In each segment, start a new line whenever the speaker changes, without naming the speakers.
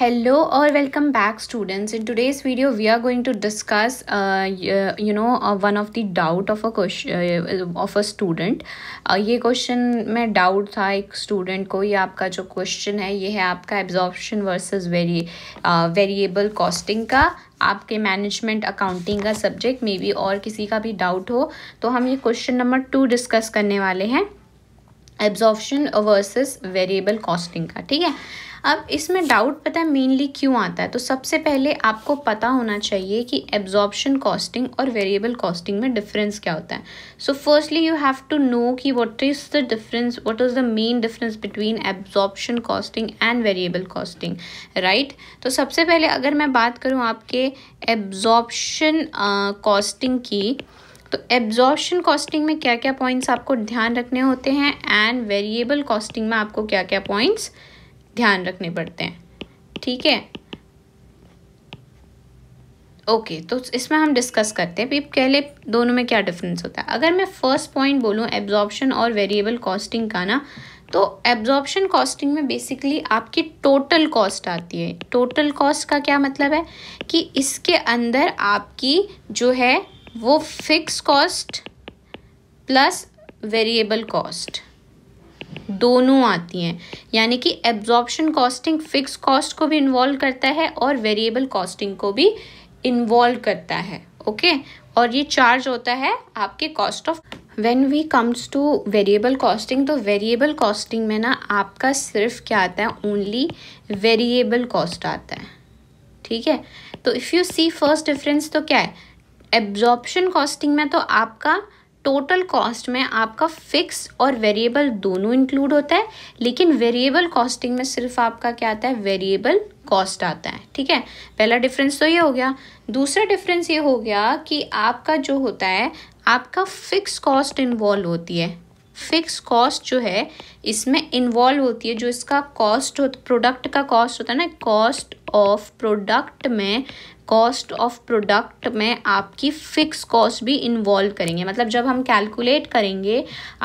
hello or welcome back students in today's video we are going to discuss uh, you know uh, one of the doubt of a question uh, of a student uh, ये question में doubt था एक student को ये आपका जो question है ये है आपका absorption versus very uh, variable costing का आपके मैनेजमेंट अकाउंटिंग का सब्जेक्ट मे बी और किसी का भी डाउट हो तो हम ये क्वेश्चन नंबर टू डिस्कस करने वाले हैं एब्जॉर्प्शन वर्सेस वेरिएबल कॉस्टिंग का ठीक है अब इसमें डाउट पता है मेनली क्यों आता है तो सबसे पहले आपको पता होना चाहिए कि एब्जॉर्प्शन कॉस्टिंग और वेरिएबल कॉस्टिंग में डिफरेंस क्या होता है so firstly you have to know कि what is the difference what is the main difference between absorption costing and variable costing right तो सबसे पहले अगर मैं बात करूँ आपके एब्जॉर्प्शन कॉस्टिंग uh, की तो एब्जॉर्शन कॉस्टिंग में क्या क्या पॉइंट्स आपको ध्यान रखने होते हैं एंड वेरिएबल कॉस्टिंग में आपको क्या क्या पॉइंट्स ध्यान रखने पड़ते हैं ठीक है ओके okay, तो इसमें हम डिस्कस करते हैं पहले दोनों में क्या डिफरेंस होता है अगर मैं फर्स्ट पॉइंट बोलूँ एब्जॉर्प्शन और वेरिएबल कॉस्टिंग का ना तो एब्जॉर्प्शन कॉस्टिंग में बेसिकली आपकी टोटल कॉस्ट आती है टोटल कॉस्ट का क्या मतलब है कि इसके अंदर आपकी जो है वो fix cost plus variable cost दोनों आती हैं यानी कि एब्जॉर्बशन कॉस्टिंग फिक्स कॉस्ट को भी इन्वॉल्व करता है और वेरिएबल कॉस्टिंग को भी इन्वॉल्व करता है ओके और ये चार्ज होता है आपके cost of when we comes to variable costing तो वेरिएबल कॉस्टिंग में ना आपका सिर्फ क्या आता है ओनली वेरिएबल कॉस्ट आता है ठीक है तो if you see first difference तो क्या है एब्जॉर्प्शन कॉस्टिंग में तो आपका टोटल कॉस्ट में आपका फिक्स और वेरिएबल दोनों इंक्लूड होता है लेकिन वेरिएबल कॉस्टिंग में सिर्फ आपका क्या आता है वेरिएबल कॉस्ट आता है ठीक है पहला डिफरेंस तो ये हो गया दूसरा डिफरेंस ये हो गया कि आपका जो होता है आपका फिक्स कॉस्ट इन्वॉल्व होती है फिक्स कॉस्ट जो है इसमें इन्वॉल्व होती है जो इसका कॉस्ट हो प्रोडक्ट का कॉस्ट होता है ना कॉस्ट ऑफ प्रोडक्ट में कॉस्ट ऑफ प्रोडक्ट में आपकी फ़िक्स कॉस्ट भी इन्वॉल्व करेंगे मतलब जब हम कैलकुलेट करेंगे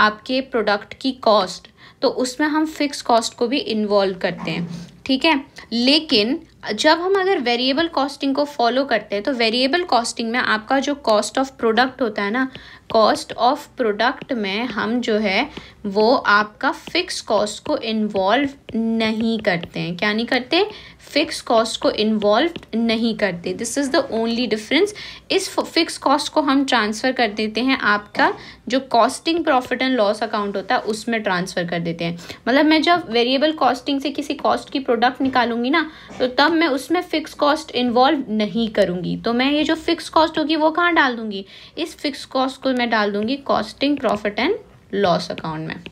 आपके प्रोडक्ट की कॉस्ट तो उसमें हम फिक्स कॉस्ट को भी इन्वॉल्व करते हैं ठीक है लेकिन जब हम अगर वेरिएबल कॉस्टिंग को फॉलो करते हैं तो वेरिएबल कॉस्टिंग में आपका जो कॉस्ट ऑफ प्रोडक्ट होता है ना कॉस्ट ऑफ प्रोडक्ट में हम जो है वो आपका फिक्स कॉस्ट को इन्वॉल्व नहीं करते हैं क्या नहीं करते फिक्स कॉस्ट को इन्वॉल्व नहीं करते this is the only difference इस फिक्स कॉस्ट को हम ट्रांसफ़र कर देते हैं आपका जो costing profit and loss account होता है उसमें ट्रांसफ़र कर देते हैं मतलब मैं जब वेरिएबल कॉस्टिंग से किसी कॉस्ट की प्रोडक्ट निकालूंगी ना तो तब मैं उसमें फ़िक्स कॉस्ट इन्वॉल्व नहीं करूँगी तो मैं ये जो फिक्स कॉस्ट होगी वो कहाँ डाल दूँगी इस फिक्स कॉस्ट को मैं डाल दूंगी costing profit and loss account में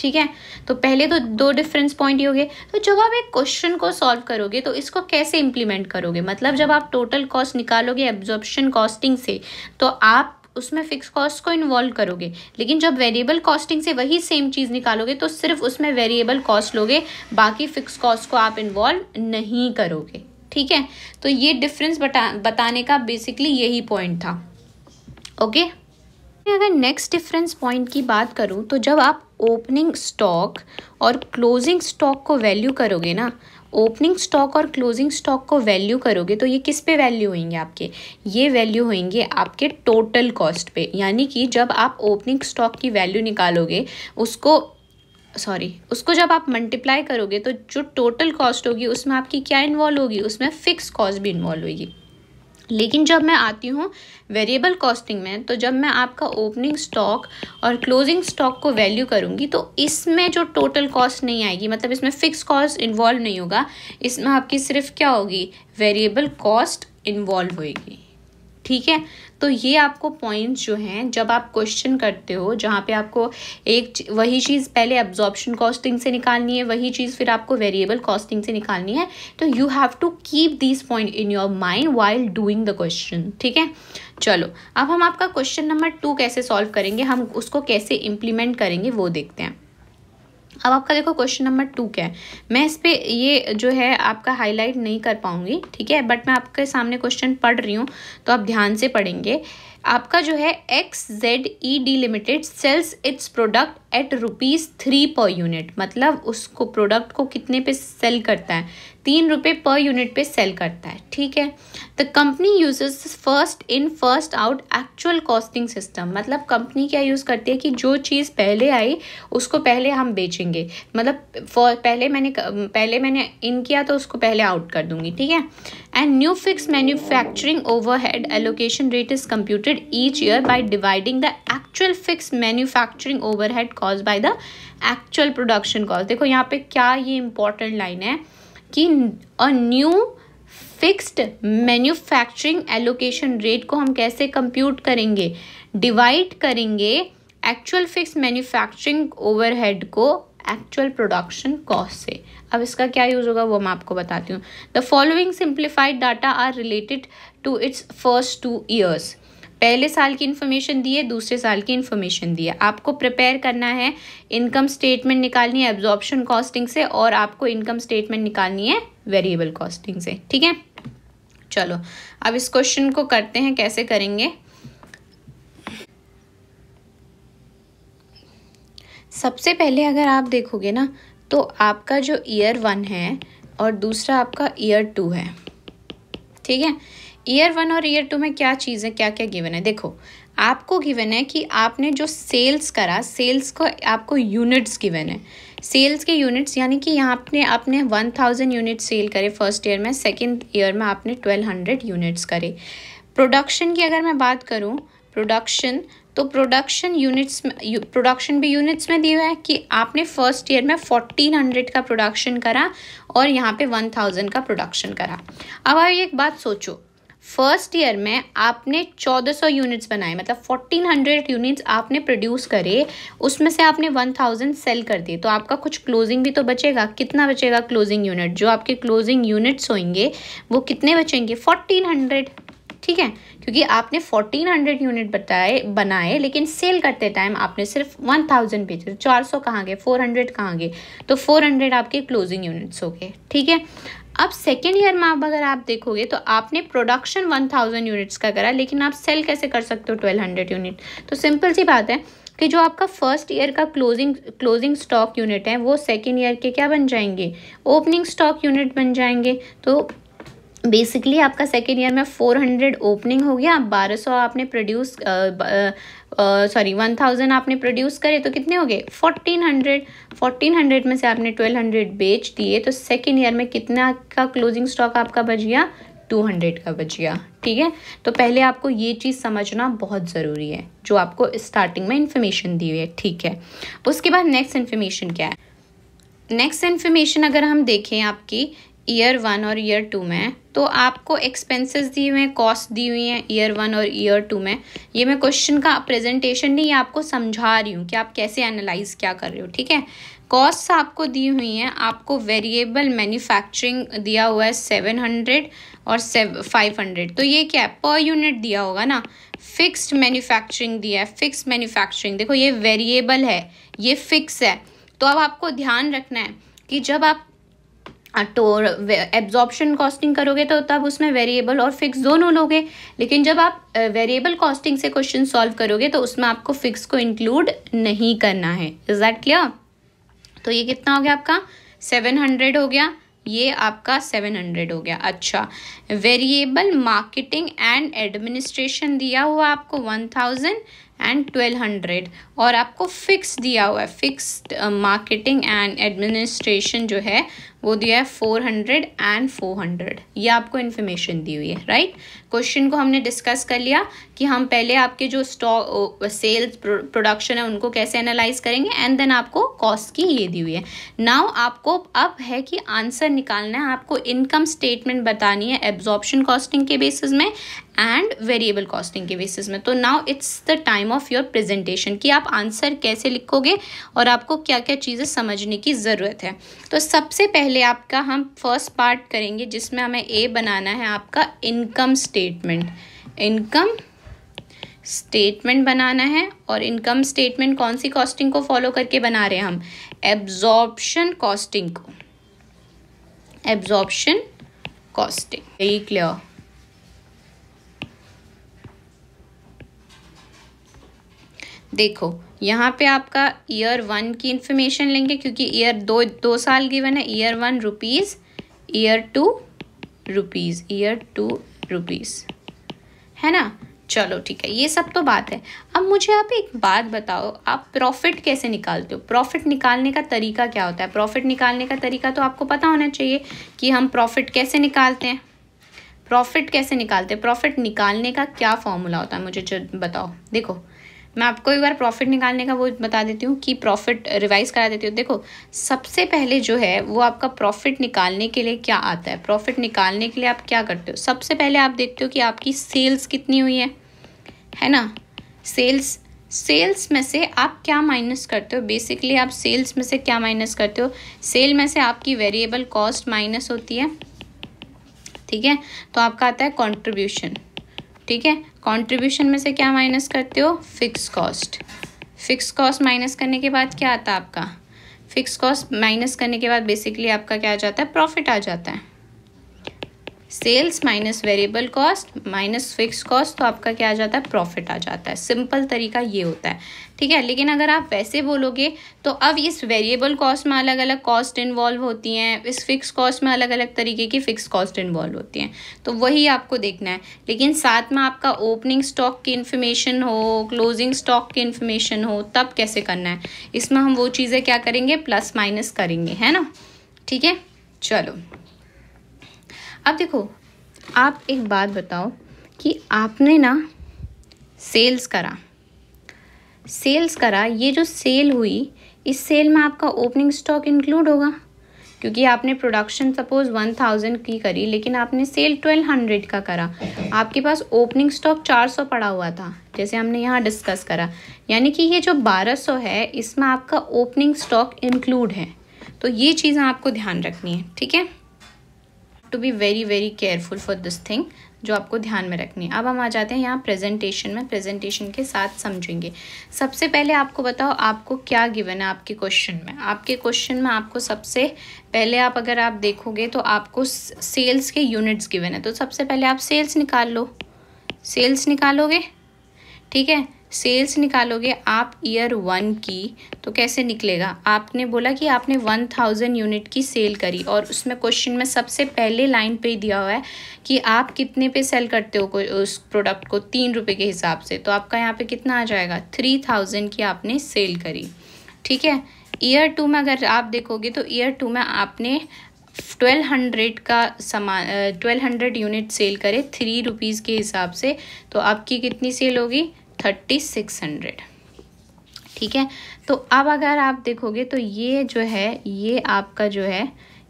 ठीक है तो पहले तो दो डिफरेंस पॉइंट ही हो गए तो जब आप एक क्वेश्चन को सॉल्व करोगे तो इसको कैसे इंप्लीमेंट करोगे मतलब जब आप टोटल कॉस्ट निकालोगे एब्जॉर्प्शन कॉस्टिंग से तो आप उसमें फिक्स कॉस्ट को इन्वॉल्व करोगे लेकिन जब वेरिएबल कॉस्टिंग से वही सेम चीज़ निकालोगे तो सिर्फ उसमें वेरिएबल कॉस्ट लोगे बाकी फिक्स कॉस्ट को आप इन्वॉल्व नहीं करोगे ठीक है तो ये डिफरेंस बता बताने का बेसिकली यही पॉइंट था ओके अगर नेक्स्ट डिफरेंस पॉइंट की बात करूँ तो जब आप ओपनिंग स्टॉक और क्लोजिंग स्टॉक को वैल्यू करोगे ना ओपनिंग स्टॉक और क्लोजिंग स्टॉक को वैल्यू करोगे तो ये किस पे वैल्यू होंगे आपके ये वैल्यू होंगे आपके टोटल कॉस्ट पे यानी कि जब आप ओपनिंग स्टॉक की वैल्यू निकालोगे उसको सॉरी उसको जब आप मल्टीप्लाई करोगे तो जो टोटल कॉस्ट होगी उसमें आपकी क्या इन्वॉल्व होगी उसमें फ़िक्स कॉस्ट भी इन्वॉल्व होगी लेकिन जब मैं आती हूँ वेरिएबल कॉस्टिंग में तो जब मैं आपका ओपनिंग स्टॉक और क्लोजिंग स्टॉक को वैल्यू करूँगी तो इसमें जो टोटल कॉस्ट नहीं आएगी मतलब इसमें फ़िक्स कॉस्ट इन्वॉल्व नहीं होगा इसमें आपकी सिर्फ क्या होगी वेरिएबल कॉस्ट इन्वॉल्व होएगी ठीक है तो ये आपको पॉइंट्स जो हैं जब आप क्वेश्चन करते हो जहाँ पे आपको एक वही चीज़ पहले एब्जॉर्बन कॉस्टिंग से निकालनी है वही चीज़ फिर आपको वेरिएबल कॉस्टिंग से निकालनी है तो you have to keep this point in your mind while doing the question ठीक है चलो अब हम आपका क्वेश्चन नंबर टू कैसे सॉल्व करेंगे हम उसको कैसे इम्प्लीमेंट करेंगे वो देखते हैं अब आपका देखो क्वेश्चन नंबर टू क्या है मैं इस पर ये जो है आपका हाईलाइट नहीं कर पाऊंगी ठीक है बट मैं आपके सामने क्वेश्चन पढ़ रही हूँ तो आप ध्यान से पढ़ेंगे आपका जो है X Z E D limited sales its product at rupees three per unit मतलब उसको प्रोडक्ट को कितने पे सेल करता है तीन रुपये पर यूनिट पे सेल करता है ठीक है the company uses first in first out actual costing system मतलब कंपनी क्या यूज़ करती है कि जो चीज़ पहले आई उसको पहले हम बेचेंगे मतलब पहले मैंने पहले मैंने इन किया तो उसको पहले आउट कर दूंगी ठीक है and new fix manufacturing overhead allocation rate is computed each year by dividing the actual fix manufacturing overhead cause by the actual production cost देखो यहाँ पे क्या ये इंपॉर्टेंट लाइन है कि a new fixed manufacturing allocation rate को हम कैसे कंप्यूट करेंगे डिवाइड करेंगे एक्चुअल फिक्स मैन्युफैक्चरिंग ओवरहेड को एक्चुअल प्रोडक्शन कॉस्ट से अब इसका क्या यूज़ होगा वो मैं आपको बताती हूँ the following simplified data are related to its first two years पहले साल की इन्फॉर्मेशन दी है दूसरे साल की इन्फॉर्मेशन दी है आपको प्रिपेयर करना है इनकम स्टेटमेंट निकालनी है एब्जॉर्प्शन कॉस्टिंग से और आपको इनकम स्टेटमेंट निकालनी है वेरिएबल कॉस्टिंग से ठीक है चलो अब इस क्वेश्चन को करते हैं कैसे करेंगे सबसे पहले अगर आप देखोगे ना तो आपका जो ईयर वन है और दूसरा आपका ईयर टू है ठीक है ईयर वन और ईयर टू में क्या चीज़ें क्या क्या गिवन है देखो आपको गिवन है कि आपने जो सेल्स करा सेल्स को आपको यूनिट्स गिवन है सेल्स के यूनिट्स यानी कि यहाँ आपने आपने वन थाउजेंड यूनिट सेल करे फर्स्ट ईयर में सेकेंड ईयर में आपने ट्वेल्व हंड्रेड यूनिट्स करे प्रोडक्शन की अगर मैं बात करूँ प्रोडक्शन तो प्रोडक्शन यूनिट्स में प्रोडक्शन भी यूनिट्स में दिया है कि आपने फर्स्ट ईयर में फोर्टीन हंड्रेड का प्रोडक्शन करा और यहाँ पे वन थाउजेंड का प्रोडक्शन करा अब आप एक बात सोचो फर्स्ट ईयर में आपने 1400 यूनिट्स बनाए मतलब 1400 यूनिट्स आपने प्रोड्यूस करे उसमें से आपने 1000 सेल कर दिए तो आपका कुछ क्लोजिंग भी तो बचेगा कितना बचेगा क्लोजिंग यूनिट जो आपके क्लोजिंग यूनिट्स होंगे वो कितने बचेंगे 1400 ठीक है क्योंकि आपने 1400 यूनिट बताए बनाए लेकिन सेल करते टाइम आपने सिर्फ 1000 बेचे तो सौ कहाँ गए 400 कहाँ गए तो 400 आपके क्लोजिंग यूनिट्स हो गए ठीक है अब सेकेंड ईयर में आप अगर आप देखोगे तो आपने प्रोडक्शन वन थाउजेंड यूनिट्स का करा लेकिन आप सेल कैसे कर सकते हो ट्वेल्व हंड्रेड यूनिट तो सिंपल सी बात है कि जो आपका फर्स्ट ईयर का क्लोजिंग क्लोजिंग स्टॉक यूनिट है वो सेकेंड ईयर के क्या बन जाएंगे ओपनिंग स्टॉक यूनिट बन जाएंगे तो बेसिकली आपका सेकेंड ईयर में फोर हंड्रेड ओपनिंग हो गया बारह सौ आपने प्रोड्यूस सॉरी वन थाउजेंड आपने प्रोड्यूस करे तो कितने हो गए फोर्टीन हंड्रेड फोर्टीन हंड्रेड में से आपने ट्वेल्व हंड्रेड बेच दिए तो सेकेंड ईयर में कितना का क्लोजिंग स्टॉक आपका बच गया टू हंड्रेड का बच गया ठीक है तो पहले आपको ये चीज़ समझना बहुत ज़रूरी है जो आपको स्टार्टिंग में इन्फॉर्मेशन दी हुई है ठीक है उसके बाद नेक्स्ट इन्फॉर्मेशन क्या है नेक्स्ट इन्फॉर्मेशन अगर हम देखें आपकी ईयर वन और ईयर टू में तो आपको एक्सपेंसेस दिए हुए हैं कॉस्ट दी हुई हैं ईयर वन और ईयर टू में ये मैं क्वेश्चन का प्रेजेंटेशन नहीं आपको समझा रही हूँ कि आप कैसे एनालाइज क्या कर रहे हो ठीक है कॉस्ट आपको दी हुई हैं आपको वेरिएबल मैन्युफैक्चरिंग दिया हुआ है सेवन हंड्रेड और फाइव हंड्रेड तो ये क्या है पर यूनिट दिया होगा ना फिक्स्ड मैन्युफैक्चरिंग दिया है फ़िक्स मैन्युफैक्चरिंग देखो ये वेरिएबल है ये फिक्स है तो अब आपको ध्यान रखना है कि जब आप तो एब्जॉर्बशन कॉस्टिंग करोगे तो तब उसमें वेरिएबल और फिक्स दोनों लोगे लेकिन जब आप वेरिएबल कॉस्टिंग से क्वेश्चन सॉल्व करोगे तो उसमें आपको फिक्स को इंक्लूड नहीं करना है इज दैट क्लियर तो ये कितना हो गया आपका सेवन हंड्रेड हो गया ये आपका सेवन हंड्रेड हो गया अच्छा वेरिएबल मार्केटिंग एंड एडमिनिस्ट्रेशन दिया हुआ आपको one thousand and twelve hundred और आपको फिक्स दिया हुआ है फिक्स्ड मार्केटिंग एंड एडमिनिस्ट्रेशन जो है वो दिया है four hundred and four hundred ये आपको इन्फॉर्मेशन दी हुई है राइट क्वेश्चन को हमने डिस्कस कर लिया कि हम पहले आपके जो स्टॉक सेल्स प्रोडक्शन है उनको कैसे एनालाइज करेंगे एंड देन आपको कॉस्ट की ये दी हुई है नाउ आपको अब है कि आंसर निकालना है आपको इनकम स्टेटमेंट बतानी है एब्जॉर्बशन कॉस्टिंग के बेसिस में एंड वेरिएबल कॉस्टिंग के बेसिस में तो now it's the time of your presentation कि आप आंसर कैसे लिखोगे और आपको क्या क्या चीज़ें समझने की ज़रूरत है तो सबसे पहले आपका हम फर्स्ट पार्ट करेंगे जिसमें हमें ए बनाना है आपका इनकम स्टेटमेंट इनकम स्टेटमेंट बनाना है और इनकम स्टेटमेंट कौन सी कॉस्टिंग को फॉलो करके बना रहे हैं हम एब्जॉर्प्शन कॉस्टिंग को एब्जॉर्प्शन कॉस्टिंग वेरी क्लियर देखो यहाँ पे आपका ईयर वन की इन्फॉर्मेशन लेंगे क्योंकि ईयर दो दो साल गिवन है year one rupees year two rupees year two rupees है ना चलो ठीक है ये सब तो बात है अब मुझे आप एक बात बताओ आप प्रॉफिट कैसे निकालते हो प्रॉफिट निकालने का तरीका क्या होता है प्रॉफिट निकालने का तरीका तो आपको पता होना चाहिए कि हम प्रॉफिट कैसे निकालते हैं प्रॉफिट कैसे निकालते हैं प्रॉफिट निकालने का क्या फॉर्मूला होता है मुझे बताओ देखो मैं आपको एक बार प्रॉफिट निकालने का वो बता देती हूँ कि प्रॉफिट रिवाइज करा देती हूँ देखो सबसे पहले जो है वो आपका प्रॉफिट निकालने के लिए क्या आता है प्रॉफिट निकालने के लिए आप क्या करते हो सबसे पहले आप देखते हो कि आपकी सेल्स कितनी हुई है है ना सेल्स सेल्स में से आप क्या माइनस करते हो बेसिकली आप सेल्स में से क्या माइनस करते हो सेल में से आपकी वेरिएबल कॉस्ट माइनस होती है ठीक है तो आपका आता है कॉन्ट्रीब्यूशन ठीक है कंट्रीब्यूशन में से क्या माइनस करते हो fix cost fix cost minus करने के बाद क्या आता है आपका फिक्स कॉस्ट माइनस करने के बाद बेसिकली आपका क्या आ जाता है प्रॉफिट आ जाता है sales minus variable cost minus fix cost तो आपका क्या आ जाता है प्रॉफिट आ जाता है सिंपल तरीका ये होता है ठीक है लेकिन अगर आप वैसे बोलोगे तो अब इस वेरिएबल कॉस्ट में अलग अलग कॉस्ट इन्वॉल्व होती हैं इस फिक्स कॉस्ट में अलग अलग तरीके की फिक्स कॉस्ट इन्वॉल्व होती हैं तो वही आपको देखना है लेकिन साथ में आपका ओपनिंग स्टॉक की इन्फॉर्मेशन हो क्लोजिंग स्टॉक की इन्फॉर्मेशन हो तब कैसे करना है इसमें हम वो चीज़ें क्या करेंगे प्लस माइनस करेंगे है ना ठीक है चलो अब देखो आप एक बात बताओ कि आपने ना सेल्स करा सेल्स करा ये जो सेल हुई इस सेल में आपका ओपनिंग स्टॉक इंक्लूड होगा क्योंकि आपने प्रोडक्शन सपोज वन थाउजेंड की करी लेकिन आपने सेल ट्वेल्व हंड्रेड का करा आपके पास ओपनिंग स्टॉक चार सौ पड़ा हुआ था जैसे हमने यहाँ डिस्कस करा यानी कि ये जो बारह सौ है इसमें आपका ओपनिंग स्टॉक इंक्लूड है तो ये चीज़ आपको ध्यान रखनी है ठीक है to be very very careful for this thing जो आपको ध्यान में रखनी है अब हम आ जाते हैं यहाँ प्रेजेंटेशन में प्रेजेंटेशन के साथ समझेंगे सबसे पहले आपको बताओ आपको क्या गिवन है आपके क्वेश्चन में आपके क्वेश्चन में आपको सबसे पहले आप अगर आप देखोगे तो आपको सेल्स के यूनिट्स गिवन है तो सबसे पहले आप सेल्स निकाल लो सेल्स निकालोगे ठीक है सेल्स निकालोगे आप ईयर वन की तो कैसे निकलेगा आपने बोला कि आपने वन थाउजेंड यूनिट की सेल करी और उसमें क्वेश्चन में सबसे पहले लाइन पे दिया हुआ है कि आप कितने पे सेल करते हो उस प्रोडक्ट को तीन रुपये के हिसाब से तो आपका यहाँ पे कितना आ जाएगा थ्री थाउजेंड की आपने सेल करी ठीक है ईयर टू में अगर आप देखोगे तो ईयर टू में आपने ट्वेल्व हंड्रेड का सामान ट्वेल्व हंड्रेड यूनिट सेल करे थ्री रुपीज़ के हिसाब से तो आपकी कितनी सेल होगी थर्टी सिक्स हंड्रेड ठीक है तो अब अगर आप देखोगे तो ये जो है ये आपका जो है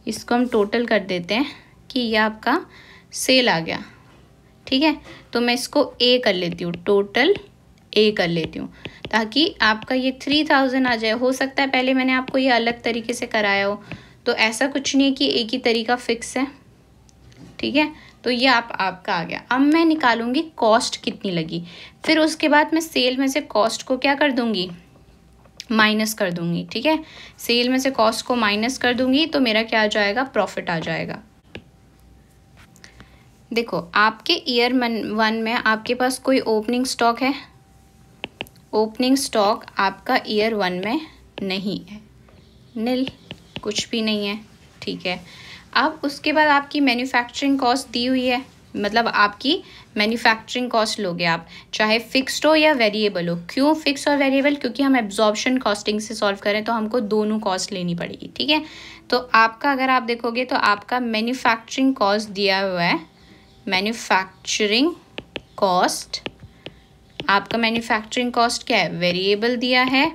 इसको हम टोटल कर देते हैं कि ये आपका सेल आ गया ठीक है तो मैं इसको ए कर लेती हूँ टोटल ए कर लेती हूँ ताकि आपका ये थ्री थाउजेंड आ जाए हो सकता है पहले मैंने आपको ये अलग तरीके से कराया हो तो ऐसा कुछ नहीं है कि एक ही तरीका फिक्स है ठीक है तो ये आप आपका आ गया अब मैं निकालूंगी कॉस्ट कितनी लगी फिर उसके बाद मैं सेल में से कॉस्ट को क्या कर दूंगी माइनस कर दूंगी ठीक है सेल में से कॉस्ट को माइनस कर दूंगी तो मेरा क्या आ जाएगा प्रॉफिट आ जाएगा देखो आपके ईयर वन में आपके पास कोई ओपनिंग स्टॉक है ओपनिंग स्टॉक आपका ईयर वन में नहीं है नील कुछ भी नहीं है ठीक है अब उसके बाद आपकी मैन्युफैक्चरिंग कॉस्ट दी हुई है मतलब आपकी मैन्युफैक्चरिंग कॉस्ट लोगे आप चाहे फिक्स्ड हो या वेरिएबल हो क्यों फिक्स और वेरिएबल क्योंकि हम एब्जॉर्बशन कॉस्टिंग से सॉल्व करें तो हमको दोनों कॉस्ट लेनी पड़ेगी ठीक है तो आपका अगर आप देखोगे तो आपका मैन्युफैक्चरिंग कॉस्ट दिया हुआ है मैन्युफैक्चरिंग कॉस्ट आपका मैन्युफैक्चरिंग कॉस्ट क्या है वेरिएबल दिया है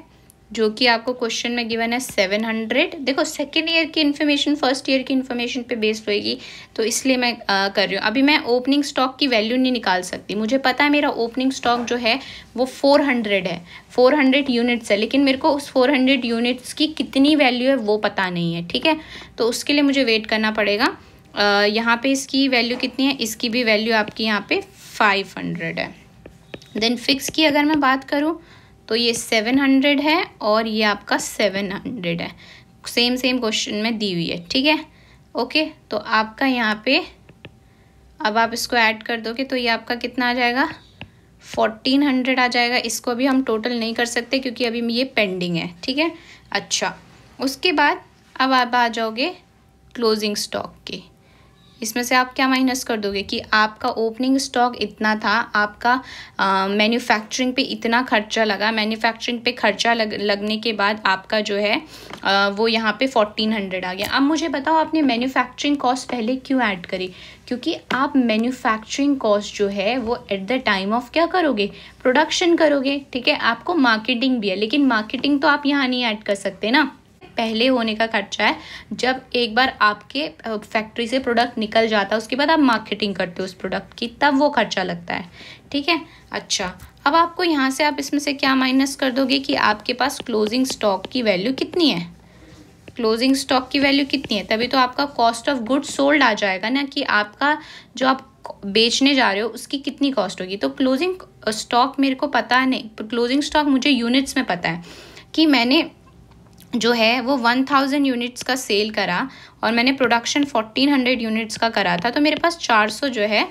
जो कि आपको क्वेश्चन में गिवन है सेवन हंड्रेड देखो सेकेंड ईयर की इन्फॉर्मेशन फर्स्ट ईयर की इन्फॉर्मेशन पे बेस्ड होएगी तो इसलिए मैं आ, कर रही हूँ अभी मैं ओपनिंग स्टॉक की वैल्यू नहीं निकाल सकती मुझे पता है मेरा ओपनिंग स्टॉक जो है वो फोर हंड्रेड है फोर हंड्रेड यूनिट्स है लेकिन मेरे को उस फोर हंड्रेड यूनिट्स की कितनी वैल्यू है वो पता नहीं है ठीक है तो उसके लिए मुझे वेट करना पड़ेगा यहाँ पे इसकी वैल्यू कितनी है इसकी भी वैल्यू आपकी यहाँ पे फाइव हंड्रेड है देन फिक्स की अगर मैं बात करूँ तो ये सेवन हंड्रेड है और ये आपका सेवन हंड्रेड है सेम सेम क्वेश्चन में दी हुई है ठीक है ओके तो आपका यहाँ पे अब आप इसको ऐड कर दोगे तो ये आपका कितना आ जाएगा फोर्टीन हंड्रेड आ जाएगा इसको अभी हम टोटल नहीं कर सकते क्योंकि अभी ये पेंडिंग है ठीक है अच्छा उसके बाद अब आप आ जाओगे क्लोजिंग स्टॉक की इसमें से आप क्या माइनस कर दोगे कि आपका ओपनिंग स्टॉक इतना था आपका मैन्युफैक्चरिंग पे इतना खर्चा लगा मैन्युफैक्चरिंग पे खर्चा लग, लगने के बाद आपका जो है आ, वो यहाँ पे फोर्टीन हंड्रेड आ गया अब मुझे बताओ आपने मैन्युफैक्चरिंग कॉस्ट पहले क्यों ऐड करी क्योंकि आप मैन्युफैक्चरिंग कॉस्ट जो है वो एट द टाइम ऑफ क्या करोगे प्रोडक्शन करोगे ठीक है आपको मार्केटिंग भी है लेकिन मार्केटिंग तो आप यहाँ नहीं ऐड कर सकते ना पहले होने का खर्चा है जब एक बार आपके फैक्ट्री से प्रोडक्ट निकल जाता है उसके बाद आप मार्केटिंग करते हो उस प्रोडक्ट की तब वो खर्चा लगता है ठीक है अच्छा अब आपको यहाँ से आप इसमें से क्या माइनस कर दोगे कि आपके पास क्लोजिंग स्टॉक की वैल्यू कितनी है क्लोजिंग स्टॉक की वैल्यू कितनी है तभी तो आपका कॉस्ट ऑफ गुड सोल्ड आ जाएगा ना कि आपका जो आप बेचने जा रहे हो उसकी कितनी कॉस्ट होगी तो क्लोजिंग स्टॉक मेरे को पता नहीं क्लोजिंग स्टॉक मुझे यूनिट्स में पता है कि मैंने जो है वो वन थाउजेंड यूनिट्स का सेल करा और मैंने प्रोडक्शन फोर्टीन हंड्रेड यूनिट्स का करा था तो मेरे पास चार सौ जो है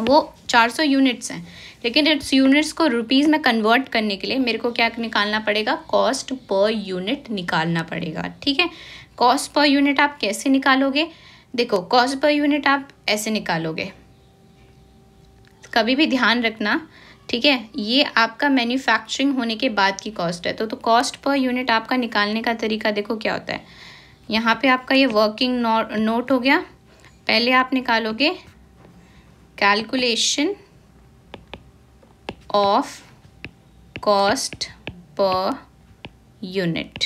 वो चार सौ यूनिट्स हैं लेकिन इट्स यूनिट्स को रुपीज़ में कन्वर्ट करने के लिए मेरे को क्या निकालना पड़ेगा कॉस्ट पर यूनिट निकालना पड़ेगा ठीक है कॉस्ट पर यूनिट आप कैसे निकालोगे देखो कॉस्ट पर यूनिट आप ऐसे निकालोगे कभी भी ध्यान रखना ठीक है ये आपका मैन्युफैक्चरिंग होने के बाद की कॉस्ट है तो तो कॉस्ट पर यूनिट आपका निकालने का तरीका देखो क्या होता है यहाँ पे आपका ये वर्किंग नोट हो गया पहले आप निकालोगे calculation of cost per unit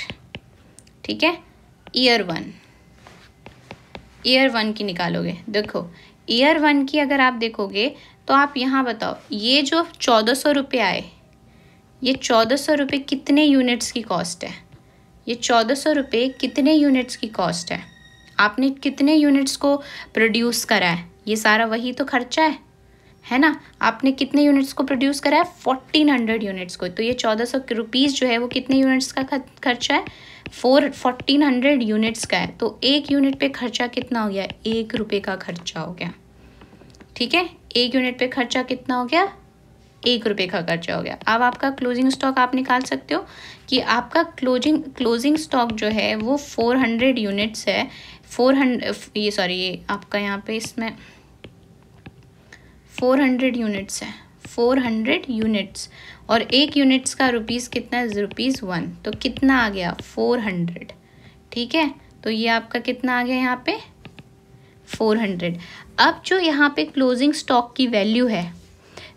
ठीक है ईयर वन ईयर वन की निकालोगे देखो ईयर वन की अगर आप देखोगे तो आप यहाँ बताओ ये जो चौदह सौ रुपये आए ये चौदह सौ रुपये कितने यूनिट्स की कॉस्ट है ये चौदह सौ रुपये कितने यूनिट्स की कॉस्ट है आपने कितने यूनिट्स को प्रोड्यूस करा है ये सारा वही तो खर्चा है है ना आपने कितने यूनिट्स को प्रोड्यूस करा है फोर्टीन हंड्रेड यूनिट्स को तो ये चौदह सौ रुपीज़ जो है वो कितने यूनिट्स का खर्चा है फोर फोर्टीन हंड्रेड यूनिट्स का है तो एक यूनिट पे खर्चा कितना हो गया एक रुपये का खर्चा हो गया ठीक है एक यूनिट पे खर्चा कितना हो गया एक रुपये का खर्चा हो गया अब आपका क्लोजिंग स्टॉक आप निकाल सकते हो कि आपका क्लोजिंग क्लोजिंग स्टॉक जो है वो फोर हंड्रेड यूनिट्स है फोर हंड्रेड ये सॉरी ये आपका यहाँ पे इसमें फोर हंड्रेड यूनिट्स है फोर हंड्रेड यूनिट्स और एक यूनिट्स का रुपीज़ कितना है रुपीज़ वन तो कितना आ गया फोर हंड्रेड ठीक है तो ये आपका कितना आ गया यहाँ पे फोर हंड्रेड अब जो यहाँ पे क्लोजिंग स्टॉक की वैल्यू है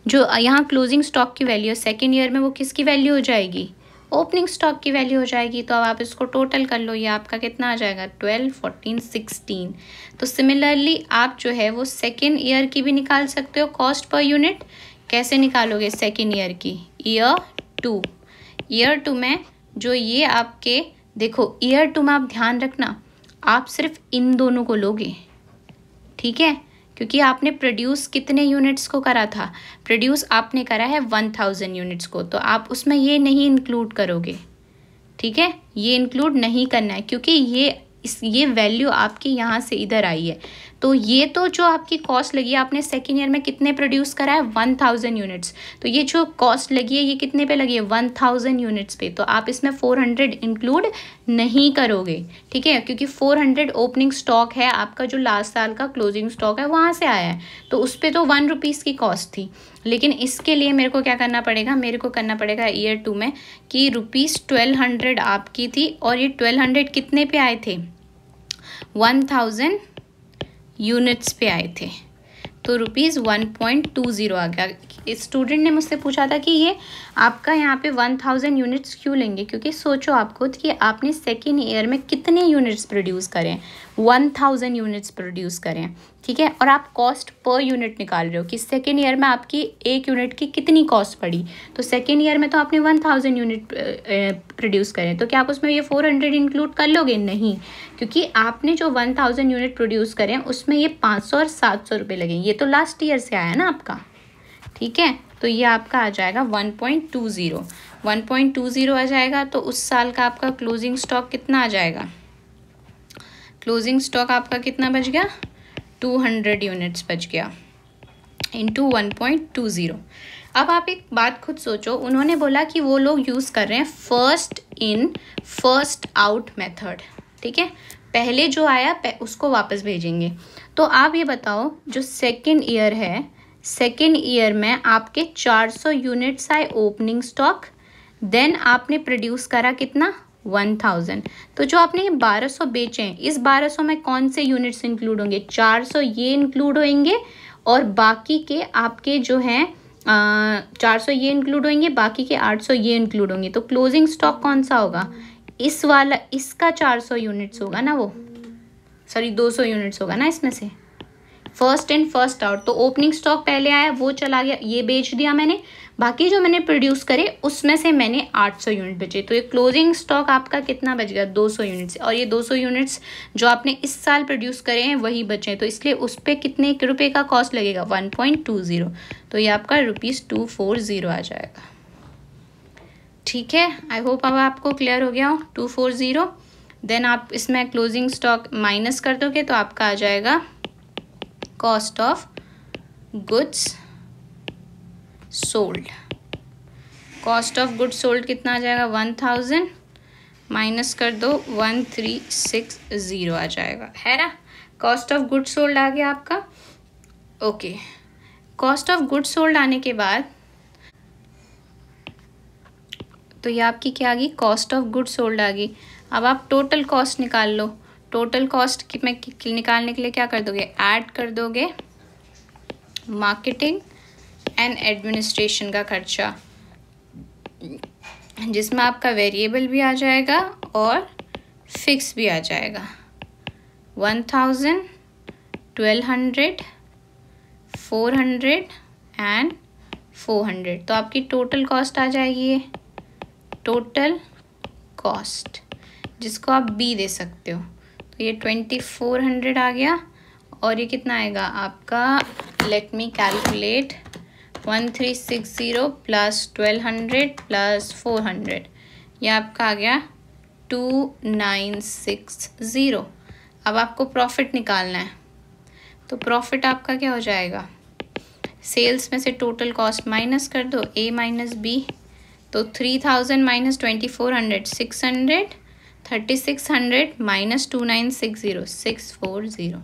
जो यहाँ क्लोजिंग स्टॉक की वैल्यू है सेकेंड ईयर में वो किसकी वैल्यू हो जाएगी ओपनिंग स्टॉक की वैल्यू हो जाएगी तो अब आप इसको टोटल कर लो ये आपका कितना आ जाएगा ट्वेल्व फोर्टीन सिक्सटीन तो सिमिलरली आप जो है वो सेकेंड ईयर की भी निकाल सकते हो कॉस्ट पर यूनिट कैसे निकालोगे सेकेंड ईयर की ईयर टू ईयर टू में जो ये आपके देखो ईयर टू में आप ध्यान रखना आप सिर्फ इन दोनों को लोगे ठीक है क्योंकि आपने प्रोड्यूस कितने यूनिट्स को करा था प्रोड्यूस आपने करा है वन थाउजेंड यूनिट्स को तो आप उसमें ये नहीं इंक्लूड करोगे ठीक है ये इंक्लूड नहीं करना है क्योंकि ये इस ये वैल्यू आपकी यहाँ से इधर आई है तो ये तो जो आपकी कॉस्ट लगी है आपने सेकेंड ईयर में कितने प्रोड्यूस करा है वन थाउजेंड यूनिट्स तो ये जो कॉस्ट लगी है ये कितने पे लगी है वन थाउजेंड यूनिट्स पे तो आप इसमें फोर हंड्रेड इंक्लूड नहीं करोगे ठीक है क्योंकि फोर हंड्रेड ओपनिंग स्टॉक है आपका जो लास्ट साल का क्लोजिंग स्टॉक है वहाँ से आया है तो उस पर तो वन रुपीज़ की कॉस्ट थी लेकिन इसके लिए मेरे को क्या करना पड़ेगा मेरे को करना पड़ेगा ईयर टू में कि रुपीज़ ट्वेल्व हंड्रेड आपकी थी और ये ट्वेल्व हंड्रेड कितने पे आए थे वन थाउजेंड यूनिट्स पे आए थे तो rupees one point two zero आ गया स्टूडेंट ने मुझसे पूछा था कि ये आपका यहाँ पे वन थाउजेंड यूनिट्स क्यों लेंगे क्योंकि सोचो आप खुद कि आपने सेकेंड ईयर में कितने यूनिट्स प्रोड्यूस करें वन थाउजेंड यूनिट्स प्रोड्यूस करें ठीक है और आप कॉस्ट पर यूनिट निकाल रहे हो कि सेकेंड ईयर में आपकी एक यूनिट की कितनी कॉस्ट पड़ी तो सेकेंड ईयर में तो आपने वन थाउजेंड यूनिट प्रोड्यूस करें तो क्या आप उसमें ये 400 इंक्लूड कर लोगे नहीं क्योंकि आपने जो 1000 यूनिट प्रोड्यूस करें उसमें ये 500 और 700 रुपए रुपये लगेंगे ये तो लास्ट ईयर से आया ना आपका ठीक है तो ये आपका आ जाएगा 1.20 1.20 आ जाएगा तो उस साल का आपका क्लोजिंग स्टॉक कितना आ जाएगा क्लोजिंग स्टॉक आपका कितना बच गया टू यूनिट्स बच गया इंटू वन अब आप एक बात खुद सोचो उन्होंने बोला कि वो लोग यूज़ कर रहे हैं first in first out method ठीक है पहले जो आया उसको वापस भेजेंगे तो आप ये बताओ जो सेकेंड ईयर है सेकेंड ईयर में आपके 400 यूनिट्स आए ओपनिंग स्टॉक देन आपने प्रोड्यूस करा कितना 1000 तो जो आपने ये 1200 बेचे हैं इस 1200 में कौन से यूनिट्स इंक्लूड होंगे 400 ये इंक्लूड होंगे और बाकी के आपके जो हैं चार सौ ये इंक्लूड होंगे बाकी के आठ सौ ये इंक्लूड होंगे तो क्लोजिंग स्टॉक कौन सा होगा इस वाला इसका चार सौ यूनिट्स होगा ना वो सॉरी दो सौ यूनिट्स होगा ना इसमें से फर्स्ट इन फर्स्ट आउट तो ओपनिंग स्टॉक पहले आया वो चला गया ये बेच दिया मैंने बाकी जो मैंने प्रोड्यूस करे उसमें से मैंने 800 यूनिट बचे तो ये क्लोजिंग स्टॉक आपका कितना बच गया 200 यूनिट्स और ये 200 यूनिट्स जो आपने इस साल प्रोड्यूस करे हैं वही बचे तो इसलिए उस पर कितने रुपये का कॉस्ट लगेगा 1.20 तो ये आपका रुपीज़ टू आ जाएगा ठीक है आई होप अब आपको क्लियर हो गया हो टू फोर ज़ीरो देन आप इसमें क्लोजिंग स्टॉक माइनस कर दोगे तो आपका आ जाएगा cost of goods sold cost of good sold कितना आ जाएगा वन थाउजेंड माइनस कर दो वन थ्री सिक्स ज़ीरो आ जाएगा है ना कॉस्ट ऑफ गुड सोल्ड आ गया आपका okay cost of good sold आने के बाद तो ये आपकी क्या आ गई कॉस्ट ऑफ गुड सोल्ड आ गई अब आप टोटल कॉस्ट निकाल लो टोटल कॉस्ट में निकालने के लिए क्या कर दोगे ऐड कर दोगे मार्केटिंग एंड एडमिनिस्ट्रेशन का खर्चा जिसमें आपका वेरिएबल भी आ जाएगा और फिक्स भी आ जाएगा one thousand twelve hundred four hundred and four hundred तो आपकी टोटल कॉस्ट आ जाएगी टोटल कॉस्ट जिसको आप बी दे सकते हो तो ये ट्वेंटी फोर हंड्रेड आ गया और ये कितना आएगा आपका let me calculate one three six zero plus twelve hundred plus four hundred यह आपका आ गया टू नाइन सिक्स ज़ीरो अब आपको प्रॉफिट निकालना है तो प्रॉफिट आपका क्या हो जाएगा सेल्स में से टोटल कॉस्ट माइनस कर दो ए माइनस बी तो three thousand minus twenty four hundred six hundred thirty six hundred minus two nine six zero six four zero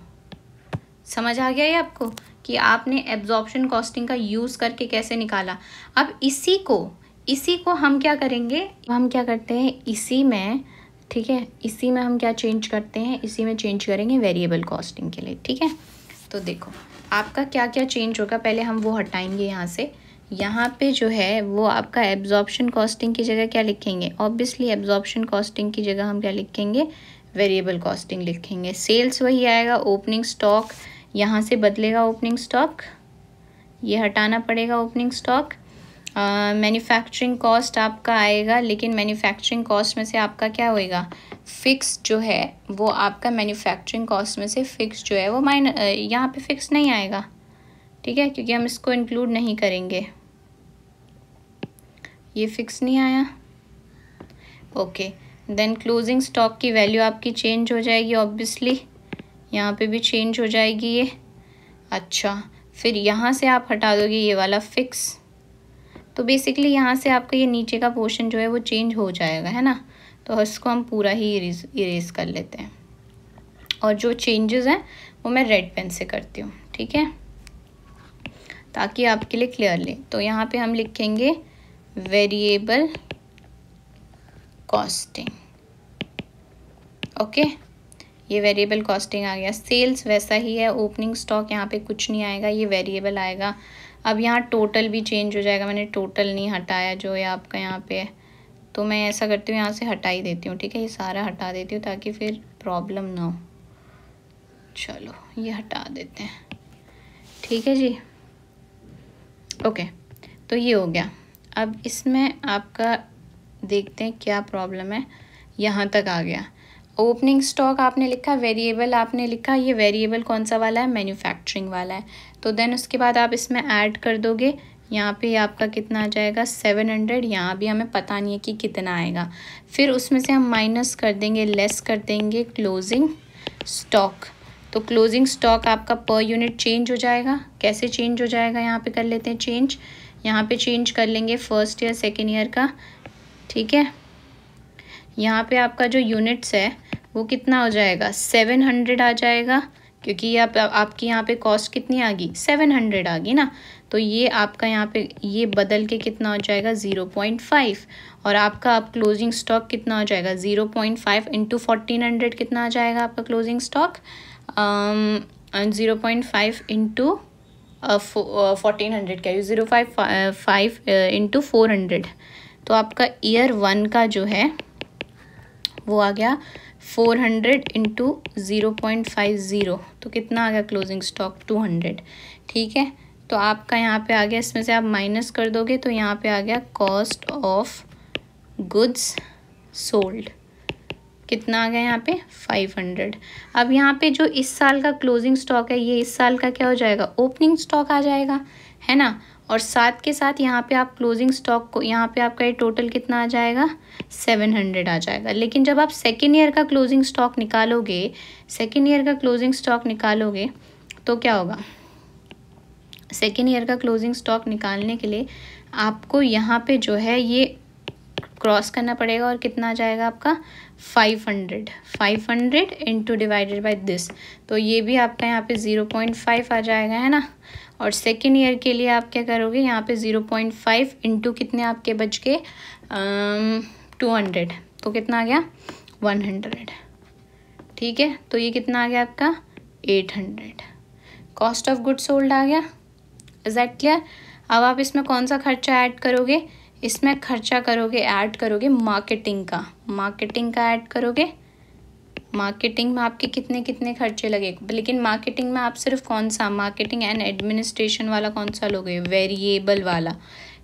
समझ आ गया ये आपको कि आपने एब्जॉर्प्शन कॉस्टिंग का यूज़ करके कैसे निकाला अब इसी को इसी को हम क्या करेंगे हम क्या करते हैं इसी में ठीक है इसी में हम क्या चेंज करते हैं इसी में चेंज करेंगे वेरिएबल कॉस्टिंग के लिए ठीक है तो देखो आपका क्या क्या चेंज होगा पहले हम वो हटाएंगे यहाँ से यहाँ पे जो है वो आपका एब्जॉर्प्शन कॉस्टिंग की जगह क्या लिखेंगे ऑब्वियसली एब्जॉर्प्शन कॉस्टिंग की जगह हम क्या लिखेंगे वेरिएबल कॉस्टिंग लिखेंगे सेल्स वही आएगा ओपनिंग स्टॉक यहाँ से बदलेगा ओपनिंग स्टॉक ये हटाना पड़ेगा ओपनिंग स्टॉक मैन्युफैक्चरिंग कॉस्ट आपका आएगा लेकिन मैन्युफैक्चरिंग कॉस्ट में से आपका क्या होएगा फ़िक्स जो है वो आपका मैन्युफैक्चरिंग कॉस्ट में से फ़िक्स जो है वो माइन यहाँ पे फ़िक्स नहीं आएगा ठीक है क्योंकि हम इसको इंक्लूड नहीं करेंगे ये फ़िक्स नहीं आया ओके देन क्लोजिंग स्टॉक की वैल्यू आपकी चेंज हो जाएगी ऑब्वियसली यहाँ पे भी चेंज हो जाएगी ये अच्छा फिर यहाँ से आप हटा दोगे ये वाला फिक्स तो बेसिकली यहाँ से आपका ये नीचे का पोर्शन जो है वो चेंज हो जाएगा है ना तो इसको हम पूरा ही इरेज इरेज कर लेते हैं और जो चेंजेस हैं वो मैं रेड पेन से करती हूँ ठीक है ताकि आपके लिए क्लियरली तो यहाँ पे हम लिखेंगे वेरिएबल कॉस्टिंग ओके okay? ये वेरिएबल कॉस्टिंग आ गया सेल्स वैसा ही है ओपनिंग स्टॉक यहाँ पे कुछ नहीं आएगा ये वेरिएबल आएगा अब यहाँ टोटल भी चेंज हो जाएगा मैंने टोटल नहीं हटाया जो है आपका यहाँ पे है तो मैं ऐसा करती हूँ यहाँ से हटा ही देती हूँ ठीक है ये सारा हटा देती हूँ ताकि फिर प्रॉब्लम ना हो चलो ये हटा देते हैं ठीक है जी ओके तो ये हो गया अब इसमें आपका देखते हैं क्या प्रॉब्लम है यहाँ तक आ गया ओपनिंग स्टॉक आपने लिखा वेरिएबल आपने लिखा ये वेरिएबल कौन सा वाला है मैन्युफैक्चरिंग वाला है तो देन उसके बाद आप इसमें ऐड कर दोगे यहाँ पे आपका कितना आ जाएगा सेवन हंड्रेड यहाँ भी हमें पता नहीं है कि कितना आएगा फिर उसमें से हम माइनस कर देंगे लेस कर देंगे क्लोजिंग स्टॉक तो क्लोजिंग स्टॉक आपका पर यूनिट चेंज हो जाएगा कैसे चेंज हो जाएगा यहाँ पे कर लेते हैं चेंज यहाँ पे चेंज कर लेंगे फर्स्ट ईयर सेकेंड ईयर का ठीक है यहाँ पे आपका जो यूनिट्स है वो कितना हो जाएगा सेवन हंड्रेड आ जाएगा क्योंकि ये आप, आपकी यहाँ पे कॉस्ट कितनी आ गई सेवन हंड्रेड आ गई ना तो ये आपका यहाँ पे ये बदल के कितना हो जाएगा ज़ीरो पॉइंट फाइव और आपका आप क्लोजिंग स्टॉक कितना हो जाएगा zero point five into fourteen hundred कितना आ जाएगा आपका closing stock zero point five into fourteen hundred कह zero five five into four hundred तो आपका ईयर वन का जो है वो आ गया four hundred into zero point five zero तो कितना आ गया क्लोजिंग स्टॉक टू हंड्रेड ठीक है तो आपका यहाँ पे आ गया इसमें से आप माइनस कर दोगे तो यहाँ पे आ गया कॉस्ट ऑफ गुड्स सोल्ड कितना आ गया यहाँ पे फाइव हंड्रेड अब यहाँ पे जो इस साल का क्लोजिंग स्टॉक है ये इस साल का क्या हो जाएगा ओपनिंग स्टॉक आ जाएगा है ना और साथ के साथ यहाँ पे आप क्लोजिंग स्टॉक को यहाँ पे आपका ये टोटल कितना आ जाएगा सेवन हंड्रेड आ जाएगा लेकिन जब आप सेकेंड ईयर का क्लोजिंग स्टॉक निकालोगे सेकेंड ईयर का क्लोजिंग स्टॉक निकालोगे तो क्या होगा सेकेंड ईयर का क्लोजिंग स्टॉक निकालने के लिए आपको यहाँ पे जो है ये क्रॉस करना पड़ेगा और कितना आ जाएगा आपका five hundred five hundred into divided by this तो ये भी आपका यहाँ पे जीरो पॉइंट फाइव आ जाएगा है ना और सेकेंड ईयर के लिए आप क्या करोगे यहाँ पे ज़ीरो पॉइंट फाइव इंटू कितने आपके बच के टू हंड्रेड तो कितना आ गया वन हंड्रेड ठीक है तो ये कितना आ गया आपका eight hundred cost of good sold आ गया इज दैट क्लियर अब आप इसमें कौन सा खर्चा ऐड करोगे इसमें खर्चा करोगे ऐड करोगे मार्केटिंग का मार्केटिंग का ऐड करोगे मार्केटिंग में आपके कितने कितने खर्चे लगे लेकिन मार्केटिंग में आप सिर्फ कौन सा मार्केटिंग एंड एडमिनिस्ट्रेशन वाला कौन सा लोगे वेरिएबल वाला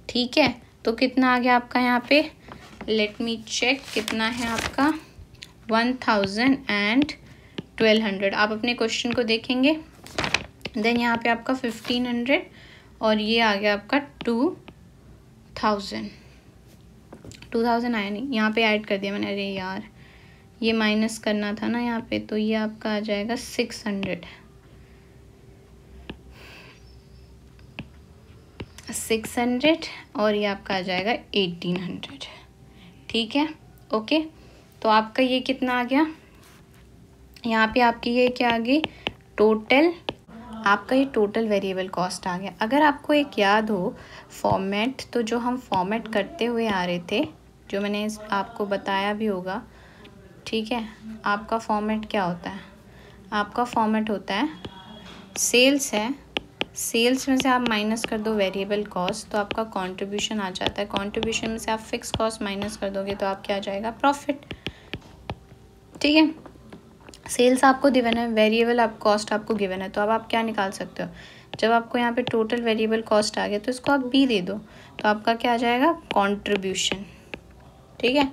ठीक है तो कितना आ गया आपका यहाँ पे लेट मी चेक कितना है आपका one thousand and twelve hundred आप अपने क्वेश्चन को देखेंगे देन यहाँ पे आपका फिफ्टीन हंड्रेड और ये आ गया आपका टू थाउजेंड टू थाउजेंड आया नहीं यहाँ पे ऐड कर दिया मैंने अरे यार ये माइनस करना था ना यहाँ पे तो ये आपका आ जाएगा सिक्स हंड्रेड सिक्स हंड्रेड और ये आपका आ जाएगा एटीन हंड्रेड ठीक है ओके तो आपका ये कितना आ गया यहाँ पे आपकी ये क्या आ गई टोटल आपका ये टोटल वेरिएबल कॉस्ट आ गया अगर आपको एक याद हो फॉर्मेट तो जो हम फॉर्मेट करते हुए आ रहे थे जो मैंने आपको बताया भी होगा ठीक है आपका फॉर्मेट क्या होता है आपका फॉर्मेट होता है सेल्स है सेल्स में से आप माइनस कर दो वेरिएबल कॉस्ट तो आपका कंट्रीब्यूशन आ जाता है कंट्रीब्यूशन में से आप फिक्स कॉस्ट माइनस कर दोगे तो आप क्या आ जाएगा प्रॉफिट ठीक है सेल्स आपको गिवन है वेरिएबल आप कॉस्ट आपको गिवन है तो अब आप क्या निकाल सकते हो जब आपको यहाँ पे टोटल वेरिएबल कॉस्ट आ गया तो इसको आप बी दे दो तो आपका क्या आ जाएगा कॉन्ट्रीब्यूशन ठीक है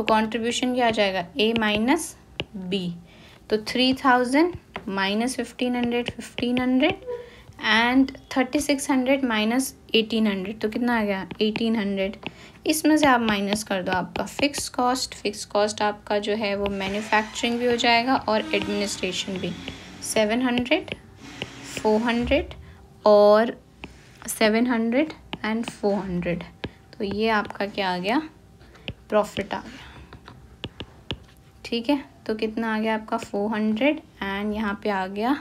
तो कंट्रीब्यूशन क्या आ जाएगा ए माइनस बी तो three thousand minus fifteen hundred fifteen hundred and thirty six hundred minus eighteen hundred तो कितना आ गया एटीन हंड्रेड इसमें से आप माइनस कर दो आपका फिक्स कॉस्ट फिक्स कॉस्ट आपका जो है वो मैन्युफैक्चरिंग भी हो जाएगा और एडमिनिस्ट्रेशन भी सेवन हंड्रेड फोर हंड्रेड और seven hundred and four hundred तो ये आपका क्या आ गया प्रॉफिट आ गया ठीक है तो कितना आ गया आपका फोर हंड्रेड एंड यहाँ पे आ गया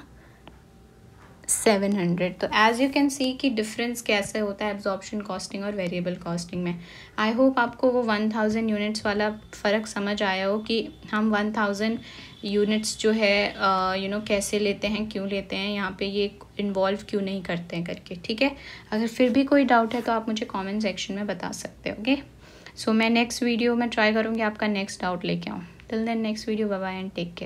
सेवन हंड्रेड तो एज़ यू कैन सी कि डिफरेंस कैसे होता है एब्जॉर्बशन कॉस्टिंग और वेरिएबल कॉस्टिंग में आई होप आपको वो वन थाउजेंड यूनिट्स वाला फ़र्क समझ आया हो कि हम वन थाउजेंड यूनिट्स जो है यू नो you know, कैसे लेते हैं क्यों लेते हैं यहाँ पे ये इन्वॉल्व क्यों नहीं करते हैं करके ठीक है अगर फिर भी कोई डाउट है तो आप मुझे कॉमेंट सेक्शन में बता सकते हो ओके सो मैं नेक्स्ट वीडियो में ट्राई करूँगी आपका नेक्स्ट डाउट लेके आऊँ Till then next video bye bye and take care.